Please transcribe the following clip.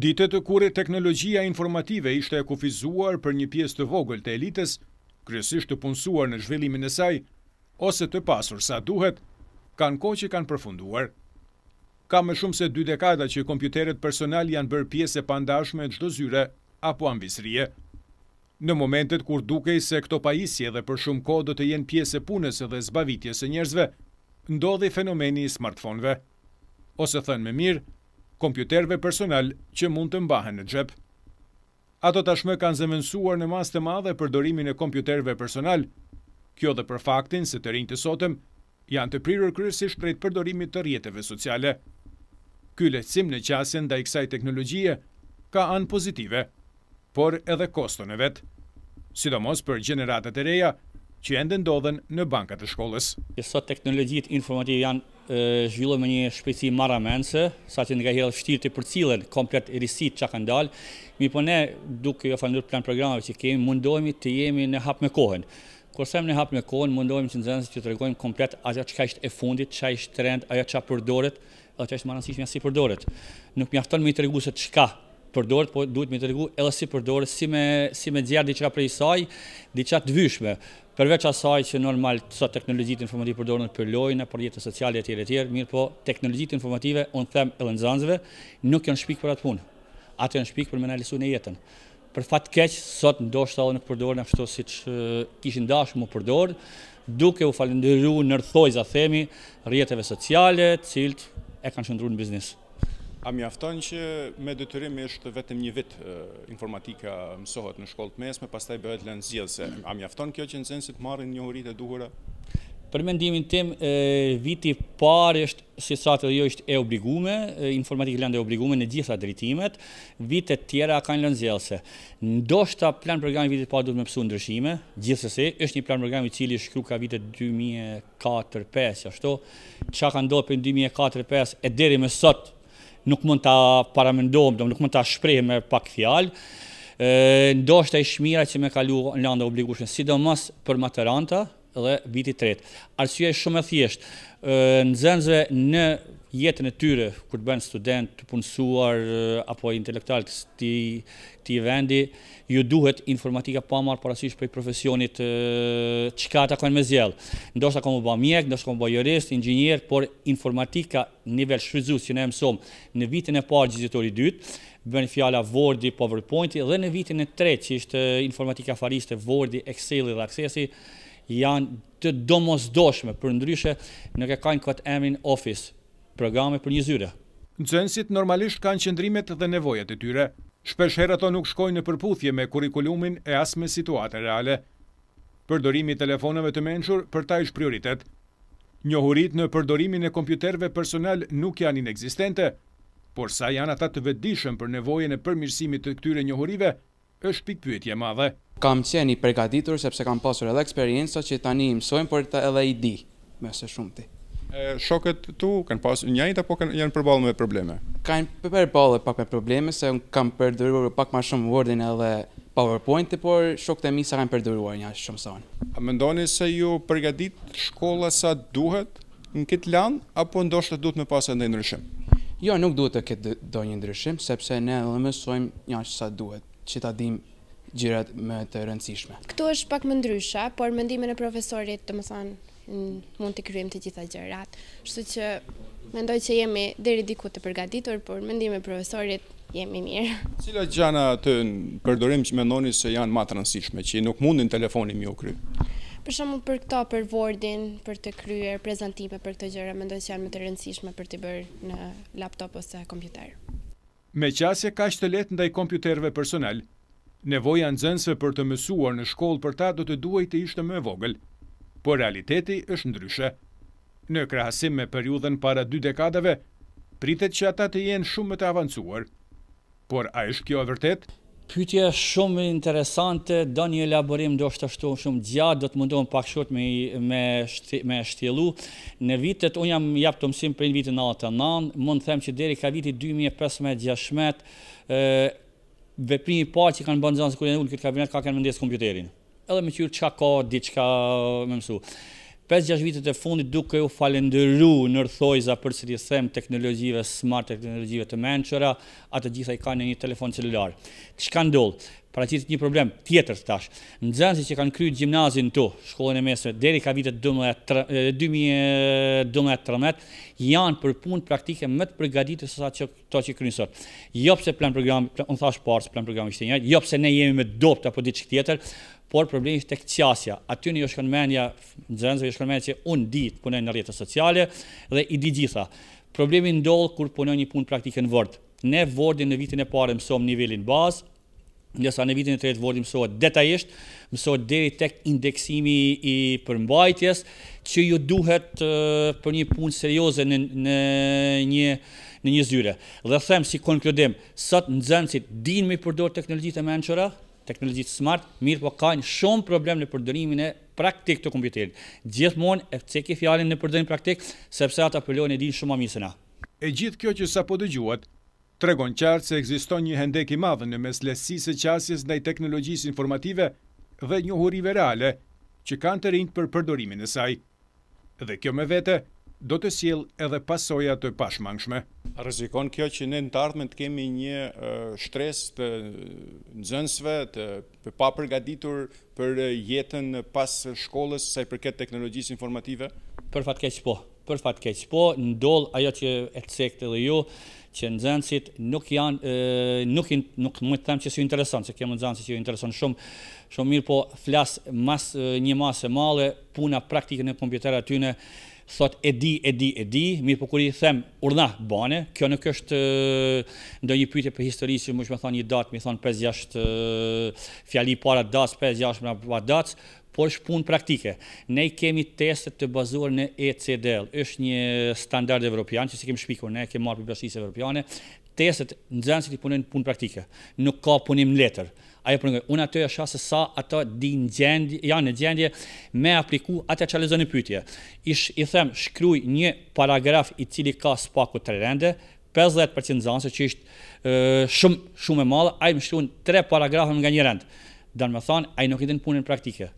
Ditët të kure teknologjia informative ishte e kufizuar për një pjesë të vogël të elites, kryesisht të punsuar në zhvillimin e saj, ose të pasur sa duhet, kanë ko që kanë përfunduar. Ka me shumë se dy dekada që kompjuteret personal janë bërë pjesë e pandashme e gjdo zyre apo ambisrije. Në momentet kur dukej se këto pajisje dhe për shumë ko do të jenë pjesë e punës dhe zbavitjes e njerëzve, ndodhe i fenomeni i smartfonve. Ose thënë me mirë, kompjuterve personal që mund të mbahen në gjep. Ato tashmë kanë zemënsuar në mas të madhe përdorimin e kompjuterve personal, kjo dhe për faktin se të rinjë të sotëm janë të prirur kryesisht prej të përdorimit të rjetëve sociale. Ky lehtësim në qasjen ndaj kësaj teknologjie ka anë pozitive, por edhe kostone vetë. Sidomos për gjeneratat e reja, që ende ndodhen në bankat të shkollës. Sot teknologjit informative janë zhvillu me një shpeci marra mense, sa që nga herë shtirë të për cilën komplet risit që ka ndalë, mi po ne duke jo falëndur plan programave që kemi, mundohemi të jemi në hap me kohën. Kërsem në hap me kohën, mundohemi që nëzënës që të regojmë komplet aja që ka ishtë e fundit, që ishtë trend, aja që a përdoret, dhe që ishtë marënësishme si përdoret. Nuk mjafton me i të regu se që përdoret, po duhet me të regu edhe si përdoret, si me, si me djerë diqa prej saj, diqa të vyshme. Përveç asaj që normal të sa teknologjit informativ përdoren për lojnë, për jetë sociale e tjere tjere, mirë po teknologjit informative, unë them e lëndzanzve, nuk janë shpik për atë punë. Atë janë shpik për me në lisu në jetën. Për fatë keqë, sot ndoshtë allë në përdorën, në ashtu si që kishin dashë më përdorën, duke u falenderu nërthoj, za themi, rjetëve sociale, cilt e kanë shëndru në biznisë. A mjafton që me dëtyrim ishtë vetëm një vit informatika mësohet në shkollët mesme, pas taj bëhet lënë zjedhse. A mjafton kjo që nëzënsit marrin njohurit e duhura? Për mendimin tim, viti parë është, si sratë dhe jo, është e obligume, informatikë lënë dhe obligume në gjitha dritimet, vitet tjera ka një lënë Ndo Ndoshta plan programi vitet parë duhet me pësu ndryshime, gjithësëse, është një plan programi cili shkru ka vitet 2004-2005, që ka ndohë për 2004-2005 e deri me sotë, nuk mund të paramendojmë, nuk mund të shprejmë me pak fjalë, ndoshtë e shmira që me kalu në landë obligushën, sidomës për materanta, dhe viti tretë. Arsye e shumë e thjeshtë, në zënzve në jetën e tyre, kur të bënë student të punësuar apo intelektual të ti vendi, ju duhet informatika pa marë parasysh për profesionit që ka të kënë me zjellë. Ndoshta kënë më bë mjek, ndoshta kënë më bë jurist, ingjinier, por informatika nivel shfryzu, si në emësom, në vitin e parë gjizitori dytë, bënë fjala Wordi, PowerPointi, dhe në vitin e tretë, që ishte informatika fariste, Wordi, Excel dhe Accessi, janë të domosdoshme, për ndryshe në e kanë këtë emrin office, programe për një zyre. Nëzënsit normalisht kanë qëndrimet dhe nevojat e tyre. Shpesh herë ato nuk shkojnë në përputhje me kurikulumin e asme situate reale. Përdorimi telefonove të menqur për ta ish prioritet. Njohurit në përdorimin e kompjuterve personal nuk janë inexistente, por sa janë ata të vedishëm për nevojën e përmirësimit të këtyre njohurive, është pikpyetje madhe kam qeni i përgatitur sepse kam pasur edhe eksperienca që tani imsojmë, por të edhe i di më së shumti. Ë shokët tu kanë pasur një njëjtë apo kanë janë përballur me probleme? Kanë përbalë pak me probleme se un kam përdorur pak më shumë Wordin edhe PowerPoint-i, por shokët e mi sa kanë përdoruar një ashtë shumë sonë. A më ndoni se ju përgatit shkolla sa duhet në këtë land, apo ndoshtë të duhet me pasë ndë ndryshim? Jo, nuk duhet të këtë do një ndryshim, sepse ne edhe mësojmë një sa duhet, që ta dim gjërat më të rëndësishme. Këtu është pak më ndryshe, por mendimin e profesorit të më thanë mund të kryem të gjitha gjërat. Shtu që mendoj që jemi deri diku të përgatitur, por mendimin e profesorit jemi mirë. Cila gjana të përdorim që mendoni se janë më të rëndësishme, që nuk mundin telefoni më u kry? Për shumë për këto, për vordin, për të kryer, prezentime për këto gjëra, mendoj që janë më të rëndësishme për të bërë në laptop ose kompjuter. Me qasje ka shtë ndaj kompjuterve personal, nevoja nxënëse për të mësuar në shkollë për ta do të duaj të ishte më vogël, por realiteti është ndryshe. Në krahasim me periudhën para dy dekadave, pritet që ata të jenë shumë më të avancuar. Por a është kjo e vërtet? Pytje shumë interesante, do një elaborim do shtë ashtu shumë gjatë, do të mundon pak shumë me, me, shtjelu. Në vitet, unë jam japë të mësim për një vitin 99, mund të them që deri ka viti 2015-16, veprimi pa që kanë bënë zonë kur janë këtë kabinet, ka kanë mëndesë kompjuterin. Edhe me qyrë çka ka, diçka më me mësu. 5-6 vitet e fundit duke u falenderu nërthojza për së rjesem teknologjive smart, teknologjive të menqëra, atë gjitha i ka një një telefon cilular. Që ka ndollë? Pra qitë një problem tjetër të tash. Në zënë si që kanë kryjë gjimnazin të shkollën e mesme, deri ka vitet 2013, janë për punë praktike më të përgatitë të sësa që to që kryjë nësot. Jopë se plan program, unë thash parë po, se plan program ishte njëjtë, jopë se ne jemi me dopt apo ditë këtjetër, por problemi është tek qasja. Aty ne është shkon mendja, nxënësve ju që un di të punoj në rrjetet sociale dhe i di gjitha. Problemi ndodh kur punoj një punë praktikën në Ne vërdin në vitin e parë mësojmë nivelin bazë, ndërsa në vitin e tretë vërdin sot detajisht, mësohet deri tek indeksimi i përmbajtjes që ju duhet për një punë serioze në në një në një zyre. Dhe them si konkludim, sot nxënësit dinë më përdor teknologjitë më të teknologjit smart, mirë po ka një shumë problem në përdërimin e praktik të kompjuterit. Gjithmonë e këtë ke fjallin në përdërimin praktik, sepse ata përlojnë e dinë shumë amisë nga. E gjithë kjo që sa po dëgjuat, tregon qartë se eksiston një hendek i madhën në mes lesis e qasjes në i teknologjis informative dhe një hurive reale që kanë të rinjë për përdërimin e saj. Dhe kjo me vete, do të siel edhe pasoja të pashmangshme. Rëzikon kjo që ne në të ardhme të kemi një shtres të nëzënsve, të pa përgaditur për jetën pas shkollës saj i përket teknologjisë informative? Për fatkeqë po, për fatkeqë po, ndoll ajo që e të sekte dhe ju, që nëzënsit nuk janë, nuk mund të them që si interesantë, që kemu nëzënsit që s'u shumë, shumë mirë po, flasë një masë e male, puna praktike në kompjetarë atyne, thot e di, e di, e di, mirë po kur i them urna bane, kjo nuk është ndonjë pyetje për historisë si më shme thonë një datë, më thonë 5-6 fjali para datë, 5-6 më pa datë, por është punë praktike. Ne kemi testet të bazuar në ECDL, është një standard evropian që si kemë shpikur, ne kemë marrë për bërshqisë evropiane, teset nxënësit i punojnë punë praktike. Nuk ka punim në letër. Ajo punë. Unë ato është se sa ato di gjendje, janë në gjendje me apliku atë që lezon pyetje. Ish i them shkruaj një paragraf i cili ka spaku të rende, 50% nxënës që është shumë shumë e madhe, ai më në tre paragrafën nga një rend. Dan më thon, ai nuk i den punën praktike.